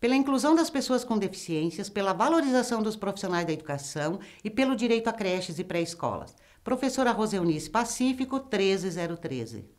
pela inclusão das pessoas com deficiências, pela valorização dos profissionais da educação e pelo direito a creches e pré-escolas. Professora Roseunice Pacífico, 13013.